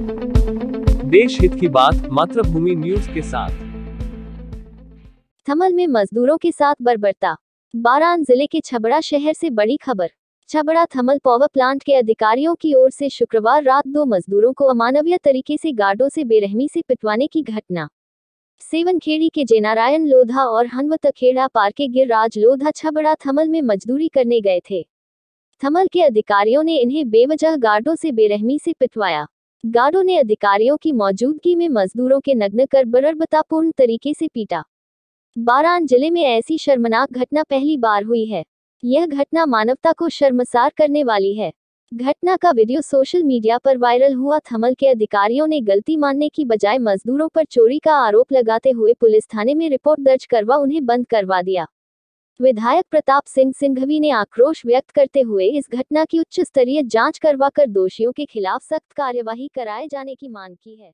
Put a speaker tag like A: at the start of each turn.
A: देश हित की बात मातृभूमि न्यूज के साथ
B: थमल में मजदूरों के साथ बर्बरता बारान जिले के छबड़ा शहर से बड़ी खबर छबड़ा थमल पावर प्लांट के अधिकारियों की ओर से शुक्रवार रात दो मजदूरों को अमानवीय तरीके से गार्डों से बेरहमी से पिटवाने की घटना सेवनखेड़ी के जेनारायण लोधा और हनवतखेड़ा पार के राज लोधा छबड़ा थमल में मजदूरी करने गए थे थमल के अधिकारियों ने इन्हें बेवजह गार्डों से बेरहमी से पिटवाया गार्डों ने अधिकारियों की मौजूदगी में मजदूरों के नग्न कर बरबतापूर्ण तरीके से पीटा बारान जिले में ऐसी शर्मनाक घटना पहली बार हुई है यह घटना मानवता को शर्मसार करने वाली है घटना का वीडियो सोशल मीडिया पर वायरल हुआ थमल के अधिकारियों ने गलती मानने की बजाय मजदूरों पर चोरी का आरोप लगाते हुए पुलिस थाने में रिपोर्ट दर्ज करवा उन्हें बंद करवा दिया विधायक प्रताप सिंह सिंघवी ने आक्रोश व्यक्त करते हुए इस घटना की उच्च स्तरीय जांच करवाकर दोषियों के खिलाफ सख्त कार्यवाही कराए जाने की मांग की है